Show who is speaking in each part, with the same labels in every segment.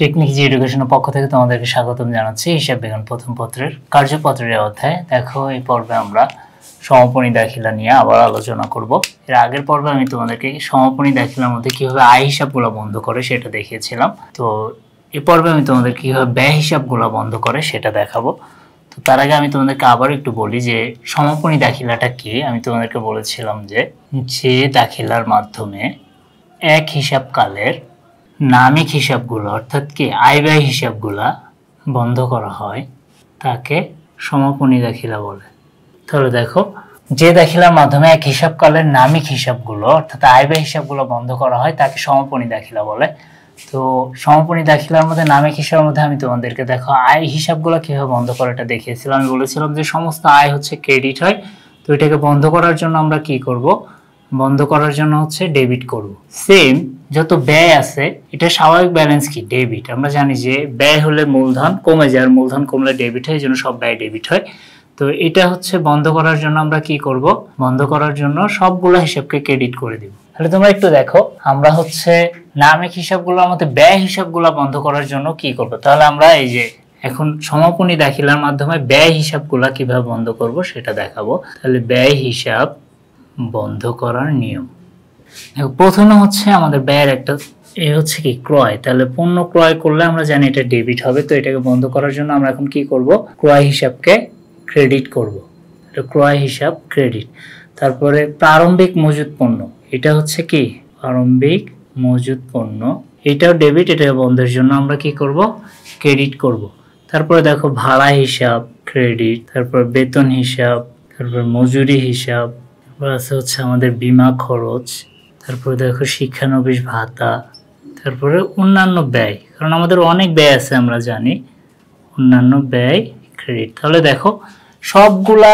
Speaker 1: technique জি এডুকেশনের পক্ষ থেকে তোমাদেরকে স্বাগতম জানাচ্ছি হিসাব বিজ্ঞান প্রথম পত্রের কার্যপত্রের অধ্যায় দেখো এই পর্বে আমরা সমাপনী দাখিলা নিয়ে আবার আলোচনা করব এর আগের পর্বে আমি তোমাদেরকে সমাপনী দাখিলার মধ্যে কীভাবে আয় হিসাবগুলো বন্ধ করে সেটা দেখিয়েছিলাম তো এ পর্বে আমি তোমাদের কীভাবে ব্যয় হিসাবগুলো বন্ধ করে সেটা দেখাবো তো তার আগে আমি তোমাদেরকে আবার একটু বলি যে সমাপনী দাখিলাটা কি আমি তোমাদেরকে বলেছিলাম যে যে দাখিলার মাধ্যমে এক হিসাবকালের নামিক হিসাবগুলো অর্থাৎ কি আয় ব্যয় হিসাবগুলা বন্ধ করা হয় তাকে সমাপনী দাখিলা বলে তাহলে দেখো যে দাখিলার মাধ্যমে এক হিসাবকালের নামিক হিসাবগুলো অর্থাৎ আয় ব্যয় হিসাবগুলো বন্ধ করা হয় তাকে সমাপনী দাখিলা বলে তো সমাপনী দাখিলার মধ্যে নামিক হিসাবের মধ্যে আমি তোমাদেরকে দেখো আয় হিসাবগুলো কীভাবে বন্ধ করাটা দেখিয়েছিলাম আমি বলেছিলাম যে সমস্ত আয় হচ্ছে ক্রেডিট হয় তো এটাকে বন্ধ করার জন্য আমরা কি করব বন্ধ করার জন্য হচ্ছে ডেবিট করব সেম যত ব্যয় আছে এটা স্বাভাবিক ব্যালেন্স কি ডেবিট আমরা জানি যে ব্যয় হলে মূলধন কমে যায় আর মূলধন কমলে ডেবিট হয় এই জন্য সব ব্যয় ডেবিট হয় তো এটা হচ্ছে বন্ধ করার জন্য আমরা কি করব বন্ধ করার জন্য সবগুলো হিসাবকে ক্রেডিট করে দিব তাহলে তোমরা একটু দেখো আমরা হচ্ছে নামিক হিসাবগুলো আমাদের ব্যয় হিসাবগুলো বন্ধ করার জন্য কি করব তাহলে আমরা এই যে এখন সমাপনী দাখিলার মাধ্যমে ব্যয় হিসাবগুলো কিভাবে বন্ধ করব সেটা দেখাবো তাহলে ব্যয় হিসাব বন্ধ করার নিয়ম দেখো প্রথমে হচ্ছে আমাদের ব্যয়ের একটা এ হচ্ছে কি ক্রয় তাহলে পণ্য ক্রয় করলে আমরা জানি এটা ডেবিট হবে তো এটাকে বন্ধ করার জন্য আমরা এখন কি করব ক্রয় হিসাবকে ক্রেডিট করব ক্রয় হিসাব ক্রেডিট তারপরে প্রারম্ভিক মজুদ পণ্য এটা হচ্ছে কি প্রারম্ভিক মজুদ পণ্য এটাও ডেবিট এটা বন্ধের জন্য আমরা কি করব ক্রেডিট করব তারপরে দেখো ভাড়া হিসাব ক্রেডিট তারপর বেতন হিসাব তারপর মজুরি হিসাব তারপর আছে হচ্ছে আমাদের বিমা খরচ তারপরে দেখো শিক্ষানবিশ ভাতা তারপরে অন্যান্য ব্যয় কারণ আমাদের অনেক ব্যয় আছে আমরা জানি অন্যান্য ব্যয় ক্রেডিট তাহলে দেখো সবগুলা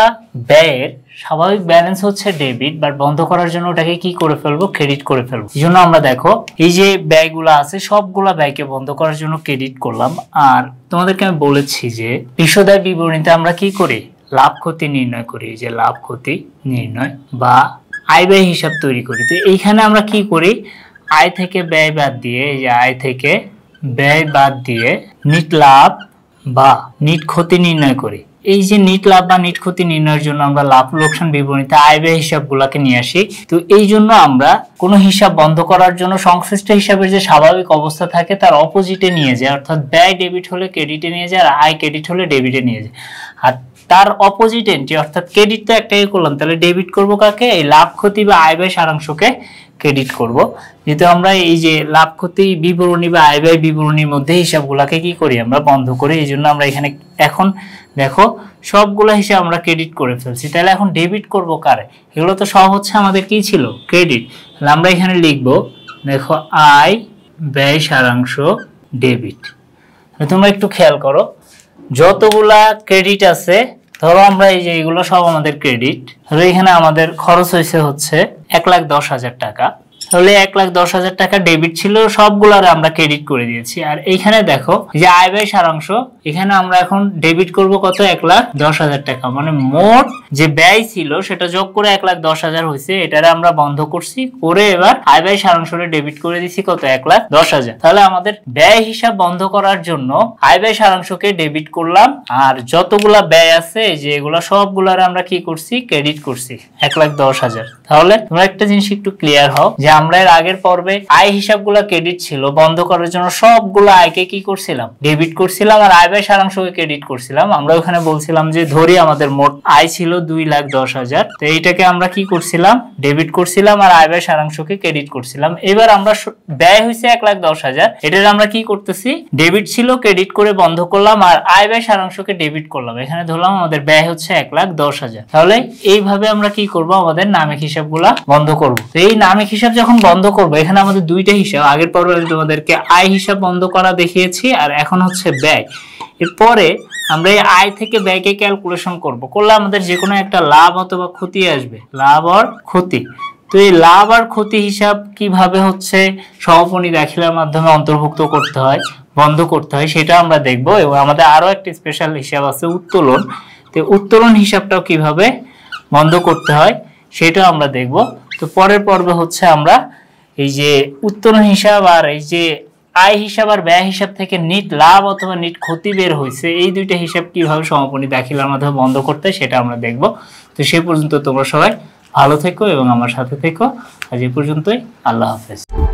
Speaker 1: ব্যয়ের স্বাভাবিক ব্যালেন্স হচ্ছে ডেবিট বাট বন্ধ করার জন্য ওটাকে কি করে ফেলবো ক্রেডিট করে ফেলবো এই জন্য আমরা দেখো এই যে ব্যয়গুলো আছে সবগুলা ব্যয়কে বন্ধ করার জন্য ক্রেডিট করলাম আর তোমাদেরকে আমি বলেছি যে বিশদায় বিবরণীতে আমরা কি করি লাভ ক্ষতি নির্ণয় করি যে লাভ ক্ষতি নির্ণয় বা আয় ব্যয় হিসাব তৈরি করি তো এইখানে আমরা কি করি আয় থেকে ব্যয় বাদ দিয়ে এই যে আয় থেকে ব্যয় বাদ দিয়ে নিট লাভ বা নিট ক্ষতি নির্ণয় করি এই যে নিট লাভ বা নিট ক্ষতি নির্ণয়ের জন্য আমরা লাভ লোকসান বিবরণীতে আয় ব্যয় গুলাকে নিয়ে আসি তো এই জন্য আমরা কোনো হিসাব বন্ধ করার জন্য সংশ্লিষ্ট হিসাবের যে স্বাভাবিক অবস্থা থাকে তার অপোজিটে নিয়ে যায় অর্থাৎ ব্যয় ডেবিট হলে ক্রেডিটে নিয়ে যায় আর আয় ক্রেডিট হলে ডেবিটে নিয়ে যায় আর তার অপোজিট এন্ট্রি অর্থাৎ ক্রেডিট তো একটাই করলাম তাহলে ডেবিট করবো কাকে এই লাভ ক্ষতি বা আয় ব্যয় সারাংশকে ক্রেডিট করব যেহেতু আমরা এই যে লাভ ক্ষতি বিবরণী বা আয় ব্যয় বিবরণীর মধ্যে হিসাবগুলোকে কি করি আমরা বন্ধ করি এই জন্য আমরা এখানে এখন দেখো সবগুলো হিসেবে আমরা ক্রেডিট করে ফেলছি তাহলে এখন ডেবিট করব কারে এগুলো তো সব হচ্ছে আমাদের কি ছিল ক্রেডিট তাহলে আমরা এখানে লিখব দেখো আয় ব্যয় সারাংশ ডেবিট তোমরা একটু খেয়াল করো যতগুলা ক্রেডিট আছে ধরো আমরা এই যে এগুলো সব আমাদের ক্রেডিট ধরো এখানে আমাদের খরচ হয়েছে হচ্ছে এক লাখ দশ হাজার টাকা তাহলে এক লাখ দশ হাজার টাকা ডেবিট ছিল সবগুলো আমরা ক্রেডিট করে দিয়েছি আর এইখানে দেখো যে আয় ব্যয় সারাংশ এখানে আমরা এখন ডেবিট করব কত এক লাখ দশ হাজার টাকা মানে মোট যে ব্যয় ছিল সেটা যোগ করে এক লাখ দশ হাজার হয়েছে এটারে আমরা বন্ধ করছি করে এবার আয় ব্যয় সারাংশটা ডেবিট করে দিছি কত এক লাখ দশ হাজার তাহলে আমাদের ব্যয় হিসাব বন্ধ করার জন্য আয় ব্যয় সারাংশকে ডেবিট করলাম আর যতগুলা ব্যয় আছে যে এগুলা সবগুলার আমরা কি করছি ক্রেডিট করছি এক লাখ দশ হাজার তাহলে তোমরা একটা জিনিস একটু ক্লিয়ার হও যে আমরা এর আগের পর্বে আয় হিসাবগুলা ক্রেডিট ছিল বন্ধ করার জন্য সবগুলো আয়কে কি করছিলাম ডেবিট করছিলাম আর আয় ঢাকায় সারাংশকে ক্রেডিট করছিলাম আমরা ওখানে বলছিলাম যে ধরি আমাদের মোট আয় ছিল দুই লাখ দশ হাজার তো এইটাকে আমরা কি করছিলাম ডেবিট করছিলাম আর আয় ব্যয় সারাংশকে ক্রেডিট করছিলাম এবার আমরা ব্যয় হয়েছে এক লাখ দশ হাজার এটার আমরা কি করতেছি ডেবিট ছিল ক্রেডিট করে বন্ধ করলাম আর আয় ব্যয় সারাংশকে ডেবিট করলাম এখানে ধরলাম আমাদের ব্যয় হচ্ছে এক লাখ দশ হাজার তাহলে এইভাবে আমরা কি করব আমাদের নামিক গুলা বন্ধ করব তো এই নামিক হিসাব যখন বন্ধ করব এখানে আমাদের দুইটা হিসাব আগের পর্বে আমি তোমাদেরকে আয় হিসাব বন্ধ করা দেখিয়েছি আর এখন হচ্ছে ব্যয় এরপরে আমরা এই আয় থেকে ব্যয়কে ক্যালকুলেশন করব করলে আমাদের যে কোনো একটা লাভ অথবা ক্ষতি আসবে লাভ আর ক্ষতি তো এই লাভ আর ক্ষতি হিসাব কিভাবে হচ্ছে সমাপনী দাখিলার মাধ্যমে অন্তর্ভুক্ত করতে হয় বন্ধ করতে হয় সেটা আমরা দেখব এবং আমাদের আরও একটি স্পেশাল হিসাব আছে উত্তোলন তো উত্তোলন হিসাবটাও কিভাবে বন্ধ করতে হয় সেটাও আমরা দেখব তো পরের পর্বে হচ্ছে আমরা এই যে উত্তোলন হিসাব আর এই যে আয় হিসাব আর ব্যয় হিসাব থেকে নিট লাভ অথবা নিট ক্ষতি বের হয়েছে এই দুইটা হিসাব কিভাবে সমাপনী দাখিলার মাধ্যমে বন্ধ করতে সেটা আমরা দেখব তো সে পর্যন্ত তোমরা সবাই ভালো থেকো এবং আমার সাথে থেকো আজ এ পর্যন্তই আল্লাহ হাফেজ